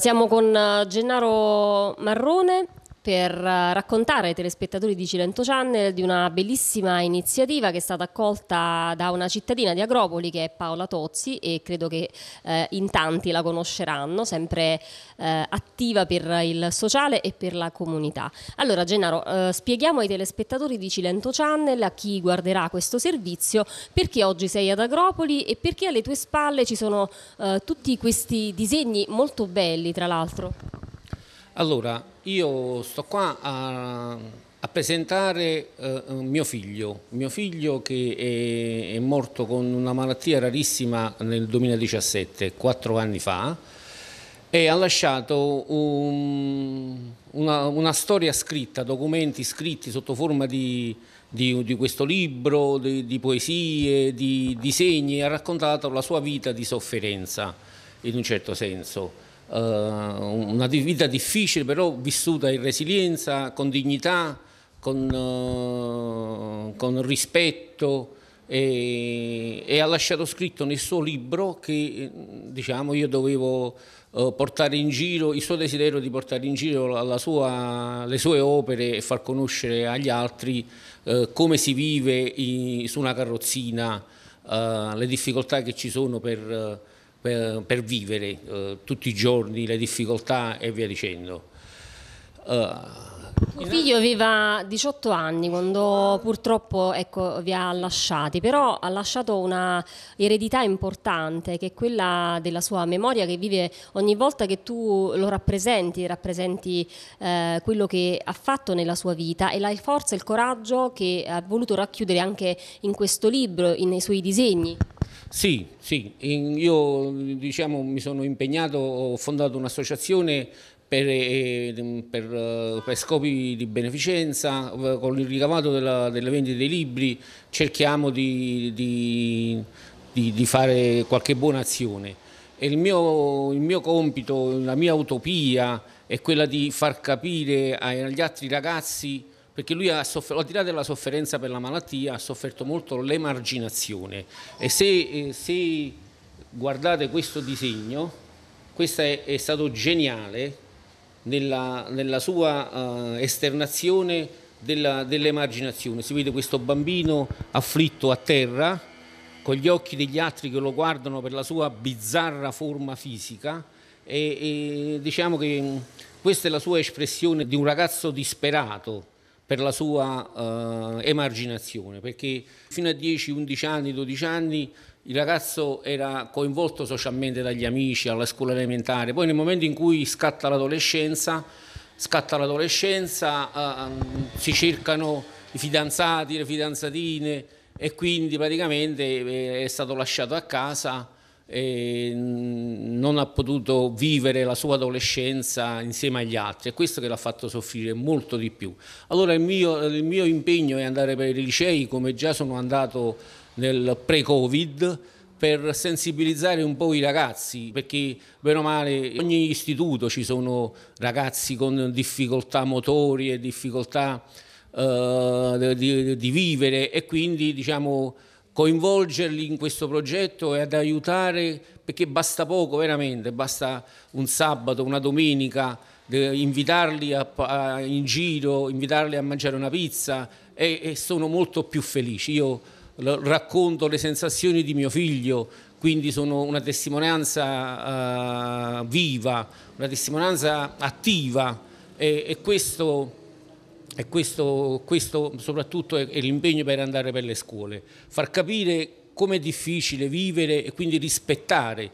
Siamo con eh, Gennaro Marrone, per eh, raccontare ai telespettatori di Cilento Channel di una bellissima iniziativa che è stata accolta da una cittadina di Agropoli che è Paola Tozzi e credo che eh, in tanti la conosceranno, sempre eh, attiva per il sociale e per la comunità. Allora Gennaro, eh, spieghiamo ai telespettatori di Cilento Channel, a chi guarderà questo servizio, perché oggi sei ad Agropoli e perché alle tue spalle ci sono eh, tutti questi disegni molto belli tra l'altro. Allora, io sto qua a, a presentare eh, mio figlio, mio figlio che è, è, morto con una malattia rarissima nel 2017, quattro anni fa, e ha lasciato un, una, una, storia scritta, documenti scritti sotto forma di, di, di questo libro, di, di poesie, di disegni, ha raccontato la sua vita di sofferenza in un certo senso. Eh, una vita difficile però vissuta in resilienza, con dignità, con, eh, con rispetto e, e, ha lasciato scritto nel suo libro che eh, diciamo, io dovevo portare in giro, il suo desiderio di portare in giro sua, le sue opere e far conoscere agli altri eh, come si vive in, su una carrozzina, eh, le difficoltà che ci sono per per, per vivere eh, tutti i giorni, le difficoltà e via dicendo. Uh, tuo figlio aveva 18 anni quando purtroppo ecco, vi ha lasciati, però ha lasciato una eredità importante che è quella della sua memoria che vive ogni volta che tu lo rappresenti, rappresenti eh, quello che ha fatto nella sua vita e la forza e il coraggio che ha voluto racchiudere anche in questo libro, nei suoi disegni. Sì, sì, io diciamo, mi sono impegnato, ho fondato un'associazione per, eh, ehm, per, eh, per, scopi di beneficenza, con il ricavato della, della vendita dei libri cerchiamo di, di, di, di fare qualche buona azione. Il mio, il mio, compito, la mia utopia è quella di far capire agli altri ragazzi, perché lui ha sofferto, al di là della sofferenza per la malattia, ha sofferto molto l'emarginazione e se, eh, se guardate questo disegno, questo è, è stato geniale nella, nella sua eh, esternazione dell'emarginazione. Dell si vede questo bambino afflitto a terra, con gli occhi degli altri che lo guardano per la sua bizzarra forma fisica e, e diciamo che mm, questa è la sua espressione di un ragazzo disperato per la sua eh, emarginazione, perché fino a 10, 11 anni, 12 anni il ragazzo era coinvolto socialmente dagli amici, alla scuola elementare, poi nel momento in cui scatta l'adolescenza, scatta l'adolescenza, eh, si cercano i fidanzati, le fidanzatine e quindi praticamente eh, è stato lasciato a casa e mm, non ha potuto vivere la sua adolescenza insieme agli altri, è questo che l'ha fatto soffrire molto di più. Allora il mio, il mio impegno è andare per i licei come già sono andato nel pre-Covid per sensibilizzare un po' i ragazzi, perché bene o male in ogni istituto ci sono ragazzi con difficoltà motorie, difficoltà eh, di, di, vivere e quindi diciamo, coinvolgerli in questo progetto e ad aiutare, perché basta poco veramente, basta un sabato, una domenica, eh, invitarli a, a, in giro, invitarli a mangiare una pizza e, e sono molto più felici. Io, racconto le sensazioni di mio figlio, quindi sono una testimonianza uh, viva, una testimonianza attiva e, e, questo, e questo, questo, soprattutto è, è l'impegno per andare per le scuole, far capire com'è difficile vivere e quindi rispettare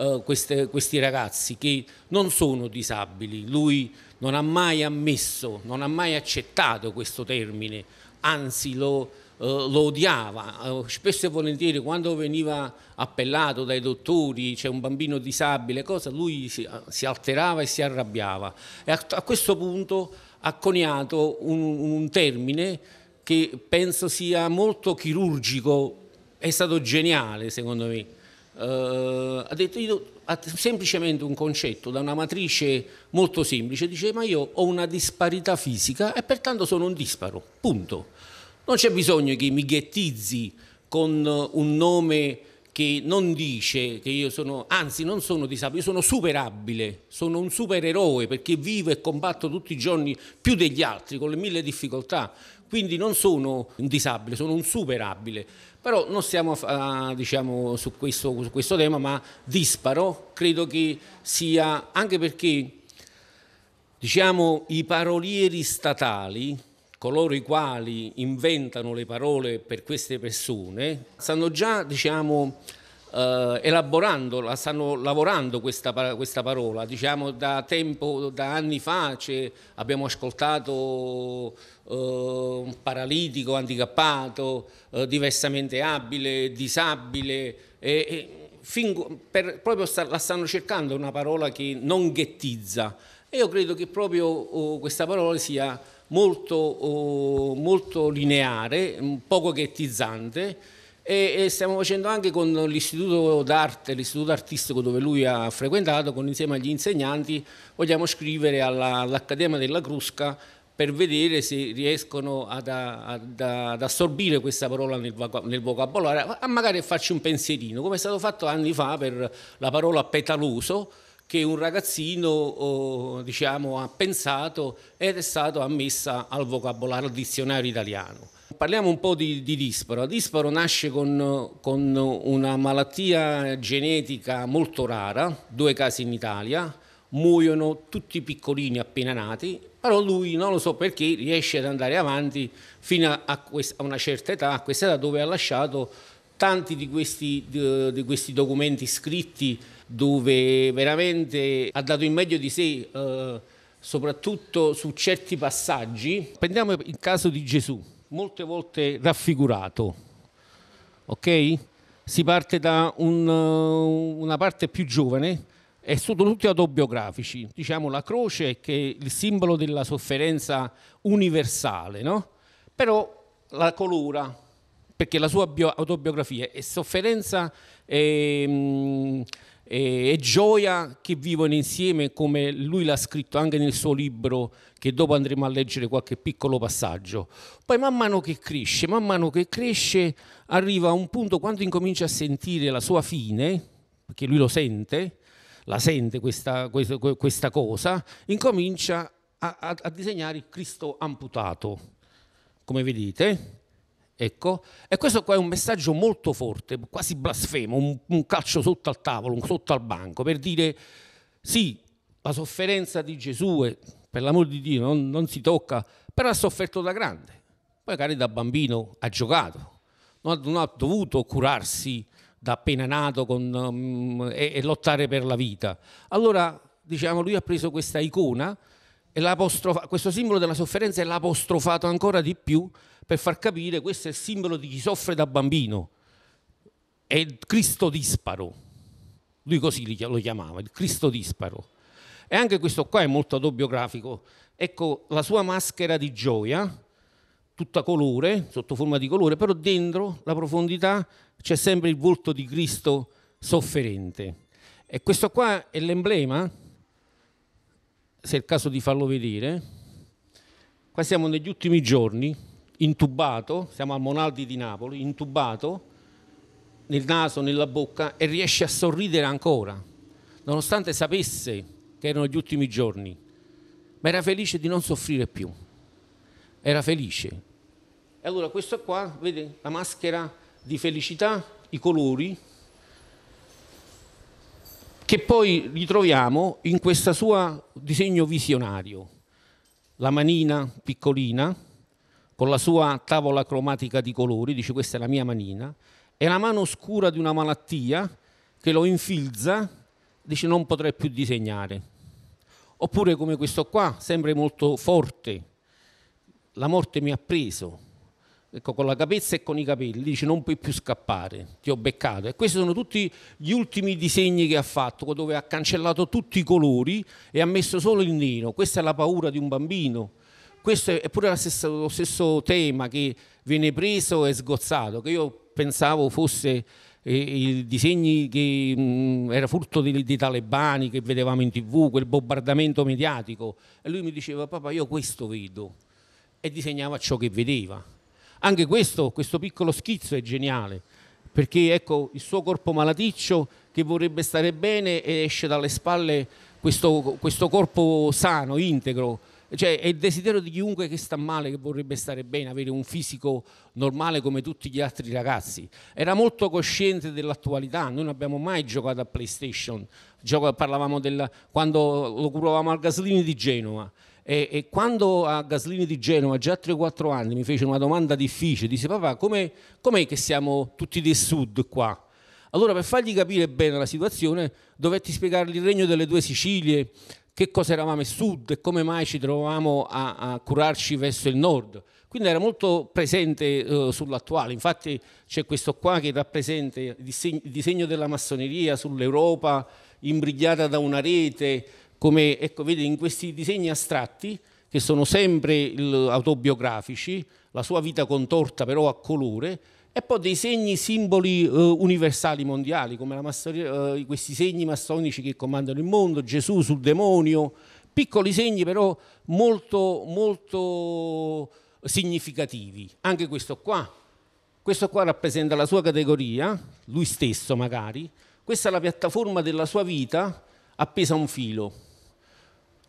Uh, queste, questi ragazzi che non sono disabili. Lui non ha mai ammesso, non ha mai accettato questo termine, anzi lo, eh, lo odiava, eh, spesso e volentieri quando veniva appellato dai dottori, c'è un bambino disabile, cosa, lui si, eh, si, alterava e si arrabbiava. E a, a questo punto ha coniato un, un termine che penso sia molto chirurgico, è stato geniale secondo me. Uh, ha detto io, ha semplicemente un concetto da una matrice molto semplice, dice ma io ho una disparità fisica e pertanto sono un disparo, punto. Non c'è bisogno che mi ghettizzi con eh, un nome che non dice che io sono, anzi non sono disabile, io sono superabile, sono un supereroe perché vivo e combatto tutti i giorni più degli altri, con le mille difficoltà. Quindi non sono un disabile, sono un superabile. Però non stiamo a, diciamo, su, questo, su questo tema, ma disparo, credo che sia, anche perché diciamo, i parolieri statali coloro i quali inventano le parole per queste persone stanno già, diciamo, eh, elaborando, stanno lavorando questa, questa parola. Diciamo, da tempo, da anni fa abbiamo ascoltato eh, paralitico, handicappato, eh, diversamente abile, disabile. E, e per, proprio sta, la stanno cercando una parola che non ghettizza. E io credo che proprio oh, questa parola sia molto, oh, molto lineare, mm, poco ghettizzante e, stiamo facendo anche con l'istituto d'arte, l'istituto artistico dove lui ha frequentato, con insieme agli insegnanti, vogliamo scrivere all'Accademia all della Crusca per vedere se riescono ad, ad, ad assorbire questa parola nel, nel, vocabolario, a magari farci un pensierino, come è stato fatto anni fa per la parola petaloso, che un ragazzino oh, diciamo, ha pensato ed è stata ammessa al vocabolario dizionario italiano. Parliamo un po' di, di disparo. Disparo nasce con, con una malattia genetica molto rara, due casi in Italia, muoiono tutti i piccolini appena nati, però lui non lo so perché riesce ad andare avanti fino a, a, questa, a una certa età, a questa età dove ha lasciato tanti di questi, di, di questi documenti scritti dove veramente ha dato il meglio di sé, eh, soprattutto su certi passaggi. Prendiamo il caso di Gesù, molte volte raffigurato, ok? Si parte da un, eh, una parte più giovane e sono tutti autobiografici. Diciamo la croce che è il simbolo della sofferenza universale, no? Però la colora, perché la sua autobiografia è sofferenza... E, ehm, mh, e, e gioia che vivono insieme come lui l'ha scritto anche nel suo libro che dopo andremo a leggere qualche piccolo passaggio. Poi man mano che cresce, man mano che cresce arriva a un punto quando incomincia a sentire la sua fine, perché lui lo sente, la sente questa, questa, questa cosa, incomincia a, a, a disegnare il Cristo amputato, come vedete, Ecco, e questo qua è un messaggio molto forte, quasi blasfemo, un, un calcio sotto al tavolo, un sotto al banco, per dire sì, la sofferenza di Gesù, è, per l'amor di Dio, non, non si tocca, però ha sofferto da grande. Poi magari da bambino ha giocato, non ha, non ha dovuto curarsi da appena nato con, um, e, e lottare per la vita. Allora, diciamo, lui ha preso questa icona questo simbolo della sofferenza è l'apostrofato ancora di più per far capire questo è il simbolo di chi soffre da bambino, è il Cristo disparo, lui così lo chiamava, il Cristo disparo. E anche questo qua è molto autobiografico, ecco la sua maschera di gioia, tutta colore, sotto forma di colore, però dentro la profondità c'è sempre il volto di Cristo sofferente. E questo qua è l'emblema se è il caso di farlo vedere, qua siamo negli ultimi giorni, intubato, siamo al Monaldi di Napoli, intubato nel naso, nella bocca e riesce a sorridere ancora, nonostante sapesse che erano gli ultimi giorni, ma era felice di non soffrire più, era felice. E allora questo qua, vede, la maschera di felicità, i colori, che poi ritroviamo in questo suo disegno visionario, la manina piccolina con la sua tavola cromatica di colori, dice questa è la mia manina, e la mano scura di una malattia che lo infilza, dice non potrei più disegnare. Oppure come questo qua, sempre molto forte, la morte mi ha preso, ecco, con la capezza e con i capelli, dice non puoi più scappare, ti ho beccato. E questi sono tutti gli ultimi disegni che ha fatto, dove ha cancellato tutti i colori e ha messo solo il nero. Questa è la paura di un bambino. Questo è pure stessa, lo stesso tema che viene preso e sgozzato, che io pensavo fosse eh, i disegni che mh, mm, era furto dei, dei, talebani che vedevamo in tv, quel bombardamento mediatico. E lui mi diceva, papà, io questo vedo. E disegnava ciò che vedeva. Anche questo, questo piccolo schizzo è geniale, perché ecco il suo corpo malaticcio che vorrebbe stare bene e esce dalle spalle questo, questo corpo sano, integro, cioè è il desiderio di chiunque che sta male, che vorrebbe stare bene, avere un fisico normale come tutti gli altri ragazzi. Era molto cosciente dell'attualità, noi non abbiamo mai giocato a PlayStation, Gioca, parlavamo del, quando lo curavamo al Gaslini di Genova e, e, quando a Gaslini di Genova, già 3-4 anni, mi fece una domanda difficile, disse papà, com'è, com'è che siamo tutti del sud qua? Allora per fargli capire bene la situazione dovetti spiegargli il regno delle due Sicilie, che cosa eravamo il sud e come mai ci trovavamo a, a curarci verso il nord. Quindi era molto presente eh, sull'attuale, infatti c'è questo qua che rappresenta il disegno della massoneria sull'Europa imbrigliata da una rete, come ecco, vede in questi disegni astratti che sono sempre autobiografici, la sua vita contorta però a colore, e poi dei segni simboli eh, universali mondiali, come eh, questi segni massonici che comandano il mondo, Gesù sul demonio, piccoli segni però molto, molto significativi. Anche questo qua, questo qua rappresenta la sua categoria, lui stesso magari, questa è la piattaforma della sua vita appesa a un filo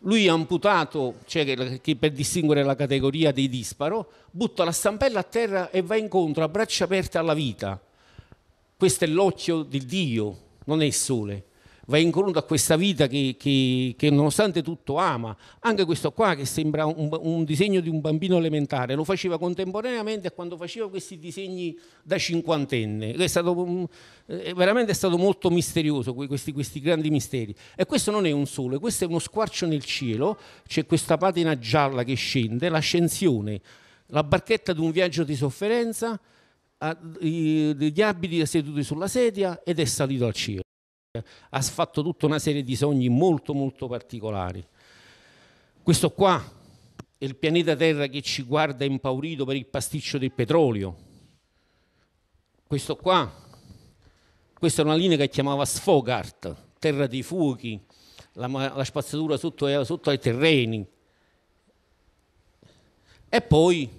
lui ha amputato, cioè per distinguere la categoria dei disparo, butta la stampella a terra e va incontro a braccia aperte alla vita. Questo è l'occhio di Dio, non è il sole va incontro a questa vita che, che, che, nonostante tutto ama. Anche questo qua che sembra un, un, disegno di un bambino elementare, lo faceva contemporaneamente a quando faceva questi disegni da cinquantenne. È stato, mm, veramente è stato molto misterioso questi, questi grandi misteri. E questo non è un sole, questo è uno squarcio nel cielo, c'è questa patina gialla che scende, l'ascensione, la barchetta di un viaggio di sofferenza, gli abiti seduti sulla sedia ed è salito al cielo ha fatto tutta una serie di sogni molto molto particolari. Questo qua è il pianeta Terra che ci guarda impaurito per il pasticcio del petrolio. Questo qua, questa è una linea che chiamava Sfogart, Terra dei Fuochi, la, la spazzatura sotto, eh, sotto ai terreni. E poi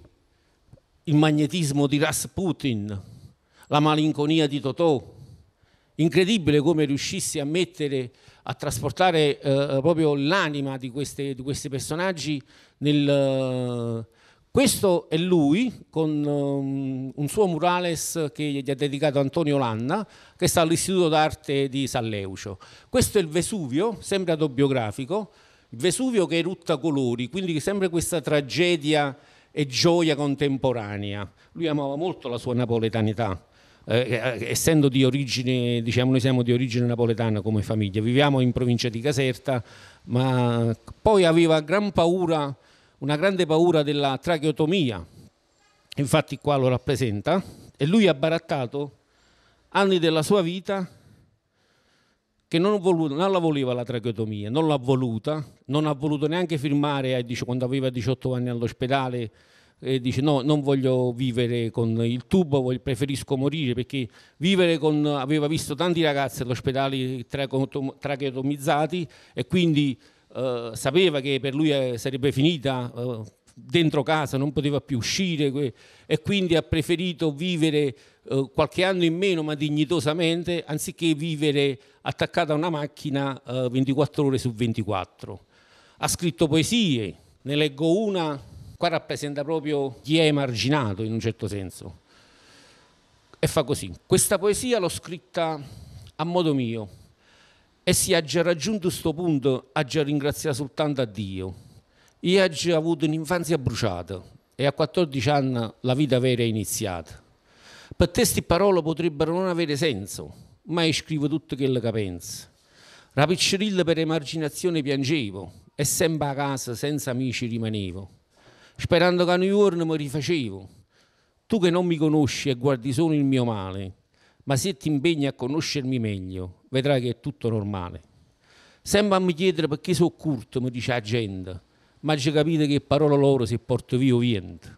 il magnetismo di Rasputin, la malinconia di Totò, incredibile come riuscissi a mettere, a trasportare eh, proprio l'anima di, queste, di, questi personaggi nel... Eh, questo è lui con um, un suo murales che gli ha dedicato Antonio Lanna, che sta all'Istituto d'Arte di San Leucio. Questo è il Vesuvio, sempre autobiografico, il Vesuvio che erutta colori, quindi sempre questa tragedia e gioia contemporanea. Lui amava molto la sua napoletanità eh, eh, essendo di origine, diciamo noi siamo di origine napoletana come famiglia, viviamo in provincia di Caserta, ma poi aveva gran paura, una grande paura della tracheotomia, infatti qua lo rappresenta, e lui ha barattato anni della sua vita che non, voluto, non la voleva la tracheotomia, non l'ha voluta, non ha voluto neanche firmare eh, quando aveva 18 anni all'ospedale e dice no, non voglio vivere con il tubo, preferisco morire perché vivere con, aveva visto tanti ragazzi all'ospedale tracheotomizzati e quindi eh, sapeva che per lui eh, sarebbe finita eh, dentro casa, non poteva più uscire e quindi ha preferito vivere eh, qualche anno in meno ma dignitosamente anziché vivere attaccata a una macchina 24 eh, ore su 24. Ha scritto poesie, ne leggo una qua rappresenta proprio chi è emarginato in un certo senso. E fa così. Questa poesia l'ho scritta a modo mio e si è già raggiunto questo punto, ha già ringraziato soltanto a Dio. Io ho già avuto un'infanzia bruciata e a 14 anni la vita vera è iniziata. Per te queste parole potrebbero non avere senso, ma io scrivo tutto quello che penso. Rapicciarilla per emarginazione piangevo e sempre a casa senza amici rimanevo sperando che ogni giorno mi rifacevo. Tu che non mi conosci e guardi solo il mio male, ma se ti impegni a conoscermi meglio, vedrai che è tutto normale. Sembra mi chiedere perché sono curto, mi dice la gente, ma ci capite che parola loro se porto via niente.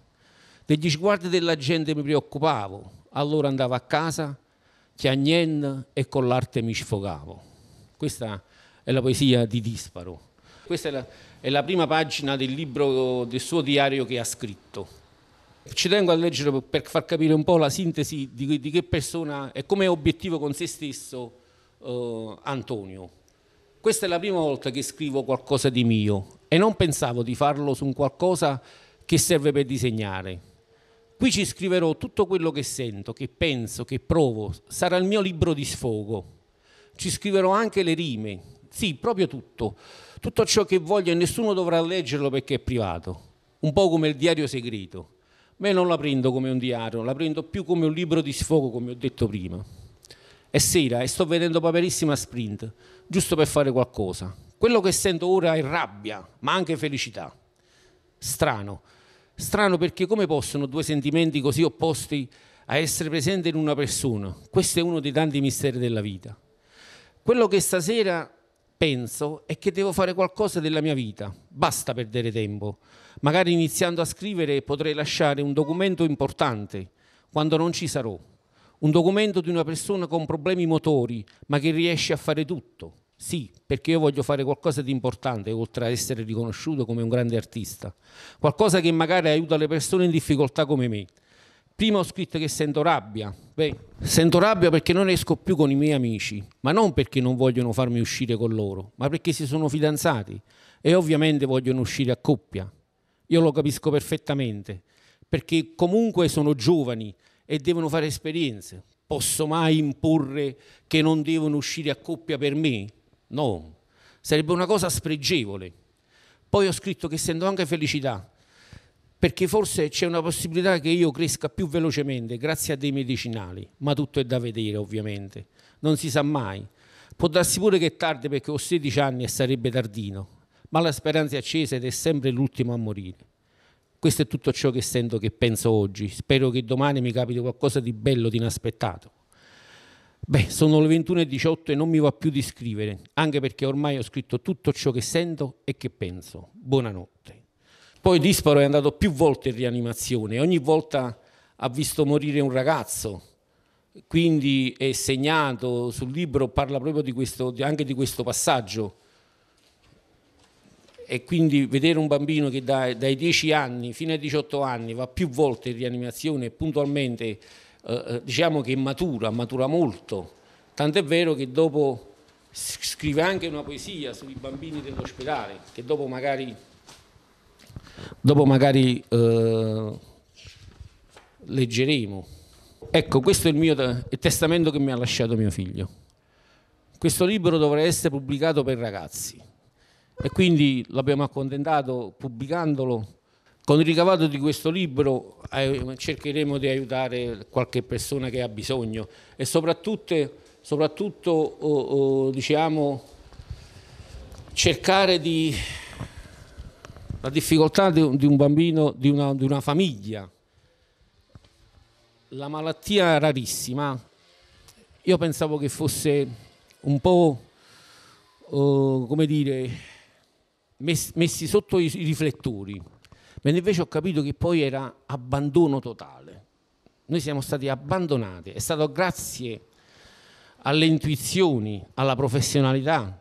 Degli sguardi della gente mi preoccupavo, allora andavo a casa, chiagnendo e con l'arte mi sfogavo. Questa è la poesia di Disparo. Questa è la, è la prima pagina del libro del suo diario che ha scritto. Ci tengo a leggere per far capire un po' la sintesi di, di che persona e come obiettivo con se stesso eh, Antonio. Questa è la prima volta che scrivo qualcosa di mio e non pensavo di farlo su un qualcosa che serve per disegnare. Qui ci scriverò tutto quello che sento, che penso, che provo. Sarà il mio libro di sfogo. Ci scriverò anche le rime, sì, proprio tutto. Tutto ciò che voglio e nessuno dovrà leggerlo perché è privato. Un po' come il diario segreto. Ma non la prendo come un diario, la prendo più come un libro di sfogo, come ho detto prima. È sera e sto vedendo Paperissima Sprint, giusto per fare qualcosa. Quello che sento ora è rabbia, ma anche felicità. Strano. Strano perché come possono due sentimenti così opposti a essere presenti in una persona? Questo è uno dei tanti misteri della vita. Quello che stasera penso è che devo fare qualcosa della mia vita, basta perdere tempo. Magari iniziando a scrivere potrei lasciare un documento importante quando non ci sarò, un documento di una persona con problemi motori ma che riesce a fare tutto. Sì, perché io voglio fare qualcosa di importante oltre a essere riconosciuto come un grande artista, qualcosa che magari aiuta le persone in difficoltà come me, Prima ho scritto che sento rabbia. Beh, sento rabbia perché non esco più con i miei amici, ma non perché non vogliono farmi uscire con loro, ma perché si sono fidanzati e ovviamente vogliono uscire a coppia. Io lo capisco perfettamente, perché comunque sono giovani e devono fare esperienze. Posso mai imporre che non devono uscire a coppia per me? No, sarebbe una cosa spregevole. Poi ho scritto che sento anche felicità, perché forse c'è una possibilità che io cresca più velocemente grazie a dei medicinali, ma tutto è da vedere ovviamente, non si sa mai. Può darsi pure che è tardi perché ho 16 anni e sarebbe tardino, ma la speranza è accesa ed è sempre l'ultimo a morire. Questo è tutto ciò che sento, che penso oggi. Spero che domani mi capiti qualcosa di bello, di inaspettato. Beh, sono le 21.18 e non mi va più di scrivere, anche perché ormai ho scritto tutto ciò che sento e che penso. Buonanotte. Poi Disparo è andato più volte in rianimazione, ogni volta ha visto morire un ragazzo, quindi è segnato sul libro, parla proprio di questo, anche di questo passaggio. E quindi vedere un bambino che dai, dai 10 anni fino ai 18 anni va più volte in rianimazione puntualmente eh, eh diciamo che matura, matura molto. Tant'è vero che dopo scrive anche una poesia sui bambini dell'ospedale, che dopo magari dopo magari eh, leggeremo. Ecco, questo è il, mio, il testamento che mi ha lasciato mio figlio. Questo libro dovrà essere pubblicato per ragazzi e quindi l'abbiamo accontentato pubblicandolo. Con il ricavato di questo libro eh, cercheremo di aiutare qualche persona che ha bisogno e soprattutto, soprattutto oh, oh, diciamo, cercare di la difficoltà di, un bambino, di una, di una famiglia, la malattia rarissima, io pensavo che fosse un po', eh, come dire, mess, messi sotto i riflettori, mentre invece ho capito che poi era abbandono totale. Noi siamo stati abbandonati, è stato grazie alle intuizioni, alla professionalità,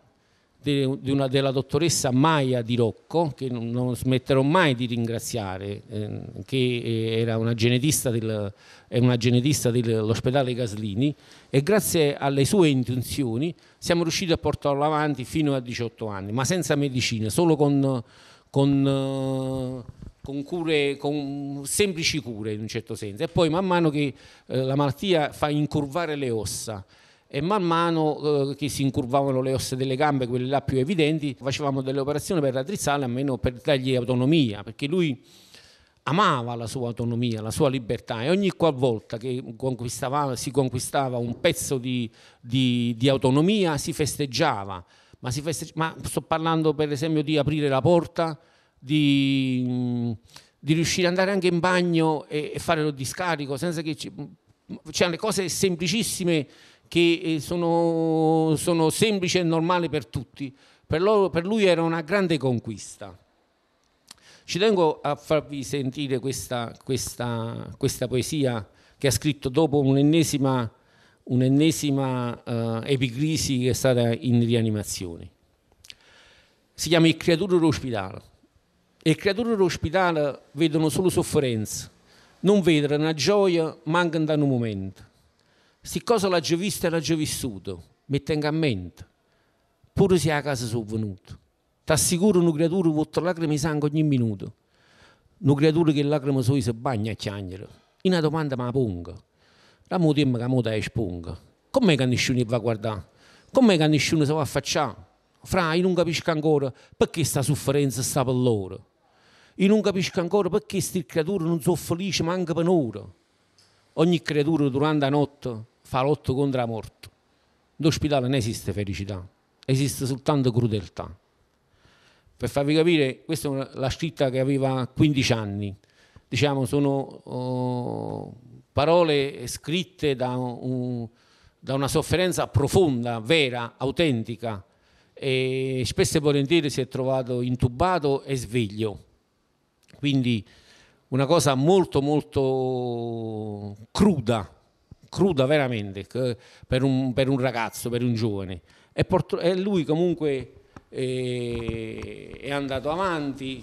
de, una, della dottoressa Maia di Rocco, che non, smetterò mai di ringraziare, ehm, eh, che era una genetista del, è una genetista dell'ospedale Gaslini e grazie alle sue intuizioni siamo riusciti a portarlo avanti fino a 18 anni, ma senza medicina, solo con, con eh, con cure, con semplici cure in un certo senso. E poi man mano che eh, la malattia fa incurvare le ossa e man mano eh, che si incurvavano le ossa delle gambe, quelle là più evidenti, facevamo delle operazioni per raddrizzarle, almeno per dargli autonomia, perché lui amava la sua autonomia, la sua libertà e ogni qualvolta che conquistava, si conquistava un pezzo di, di, di autonomia si festeggiava, ma, si festeggia, ma, sto parlando per esempio di aprire la porta, di, di riuscire ad andare anche in bagno e, e fare lo discarico, senza che ci, c'erano cioè cose semplicissime che eh, sono, sono semplici e normali per tutti. Per, loro, per lui era una grande conquista. Ci tengo a farvi sentire questa, questa, questa poesia che ha scritto dopo un'ennesima, un'ennesima uh, eh, epigrisi che è stata in rianimazione. Si chiama Il creatore dell'ospedale. E il creatore dell'ospedale vedono solo sofferenza, non vedono una gioia, mancano da un momento. Se cosa l'ha già vista e l'ha già vissuto, mi mettenga a mente, pure se a casa sono venuto. Ti assicuro una creatura sotto lacrime e sangue ogni minuto, una creatura che lacrime sui si bagna a chiagnere. Una domanda me la pongo, la motivo che la esponga. Com'è che nessuno va a guardare? Com'è che nessuno si va a affacciare? Fra, io non capisco ancora perché questa sofferenza sta per loro. Io non capisco ancora perché queste creature non sono felici manca per loro. Ogni creatura durante la notte fa lotto contro la morte. D'ospedale non esiste felicità, esiste soltanto crudeltà. Per farvi capire, questa è la scritta che aveva 15 anni, diciamo sono oh, parole scritte da, un, da, una sofferenza profonda, vera, autentica e spesso e volentieri si è trovato intubato e sveglio. Quindi una cosa molto molto cruda cruda veramente per un, per un ragazzo, per un giovane. E, porto, e lui comunque eh, è andato avanti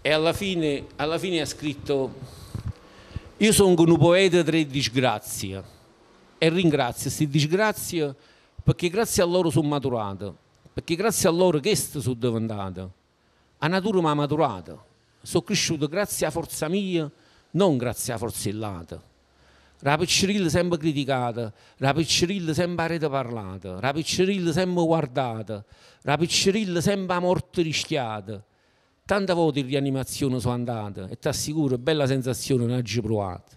e alla fine, alla fine ha scritto io sono un poeta tre disgrazie e ringrazio queste disgrazie perché grazie a loro sono maturato, perché grazie a loro che sono diventato. A natura mi ha maturato, sono cresciuto grazie a forza mia, non grazie a forza illata. Rapid Cyril sempre criticato, Rapid Cyril sempre a rete parlato, Rapid Cyril sempre guardato, Rapid Cyril sempre a morte rischiato. Tante volte in rianimazione sono andata e ti assicuro, bella sensazione, ne ho provato.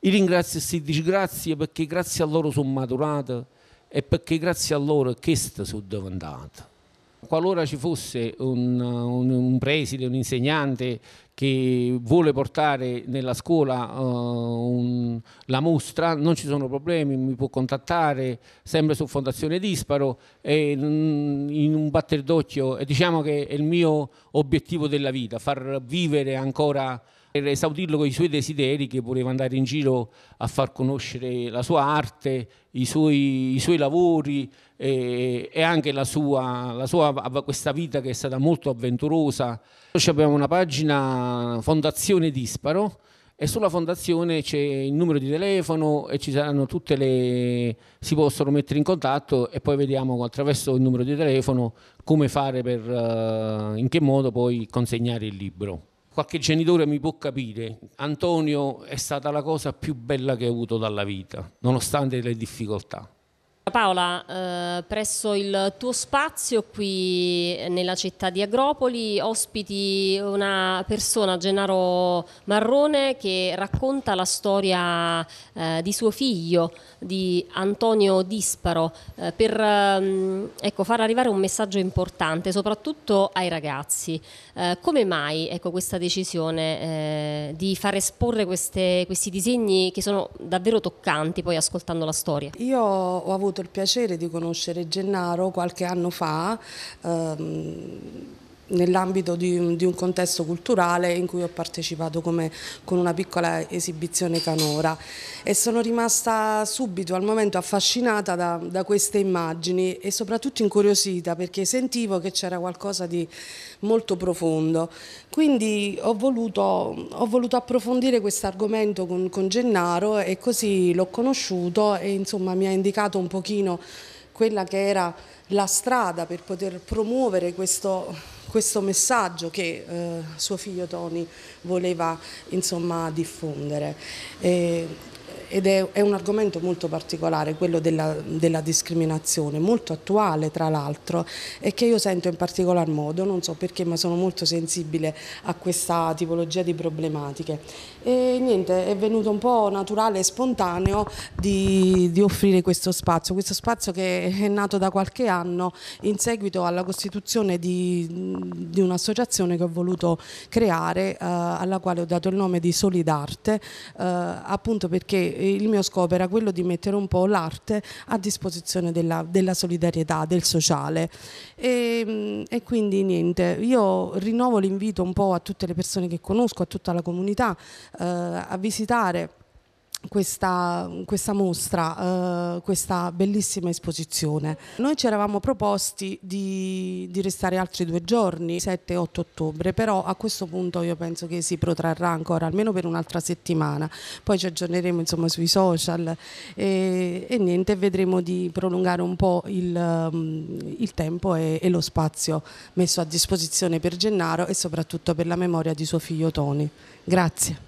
Io ringrazio e queste disgrazie perché grazie a loro sono maturata e perché grazie a loro questo sono diventato qualora ci fosse un, un, un preside, un insegnante che vuole portare nella scuola uh, un, la mostra, non ci sono problemi, mi può contattare sempre su Fondazione Disparo e mm, in un batter d'occhio, diciamo che è il mio obiettivo della vita, far vivere ancora per esaudirlo con i suoi desideri che voleva andare in giro a far conoscere la sua arte, i suoi, i suoi lavori e, e anche la sua, la sua, questa vita che è stata molto avventurosa. Noi abbiamo una pagina Fondazione Disparo e sulla fondazione c'è il numero di telefono e ci saranno tutte le si possono mettere in contatto e poi vediamo attraverso il numero di telefono come fare per eh, in che modo poi consegnare il libro qualche genitore mi può capire, Antonio è stata la cosa più bella che ho avuto dalla vita, nonostante le difficoltà. Paola, eh, presso il tuo spazio qui eh, nella città di Agropoli ospiti una persona, Gennaro Marrone, che racconta la storia eh, di suo figlio, di Antonio Disparo, eh, per ehm, ecco, far arrivare un messaggio importante, soprattutto ai ragazzi. Eh, come mai ecco, questa decisione eh, di far esporre queste, questi disegni che sono davvero toccanti, poi ascoltando la storia? Io ho avuto il piacere di conoscere Gennaro qualche anno fa. Ehm, nell'ambito di, di, un contesto culturale in cui ho partecipato come, con una piccola esibizione canora e sono rimasta subito al momento affascinata da, da queste immagini e soprattutto incuriosita perché sentivo che c'era qualcosa di molto profondo quindi ho voluto, ho voluto approfondire questo argomento con, con Gennaro e così l'ho conosciuto e insomma mi ha indicato un pochino quella che era la strada per poter promuovere questo questo messaggio che eh, suo figlio Tony voleva insomma, diffondere. E, ed è, è, un argomento molto particolare, quello della, della discriminazione, molto attuale tra l'altro e che io sento in particolar modo, non so perché, ma sono molto sensibile a questa tipologia di problematiche e niente, è venuto un po' naturale e spontaneo di, di, offrire questo spazio, questo spazio che è nato da qualche anno in seguito alla costituzione di, di un'associazione che ho voluto creare, eh, alla quale ho dato il nome di Solidarte, eh, appunto perché il mio scopo era quello di mettere un po' l'arte a disposizione della, della solidarietà, del sociale. E, e quindi niente, io rinnovo l'invito un po' a tutte le persone che conosco, a tutta la comunità, eh, a visitare questa, questa, mostra, uh, questa bellissima esposizione. Noi ci eravamo proposti di, di restare altri due giorni, 7 8 ottobre, però a questo punto io penso che si protrarrà ancora almeno per un'altra settimana, poi ci aggiorneremo insomma sui social e, e niente, vedremo di prolungare un po' il, mm, il tempo e, e lo spazio messo a disposizione per Gennaro e soprattutto per la memoria di suo figlio Tony. Grazie.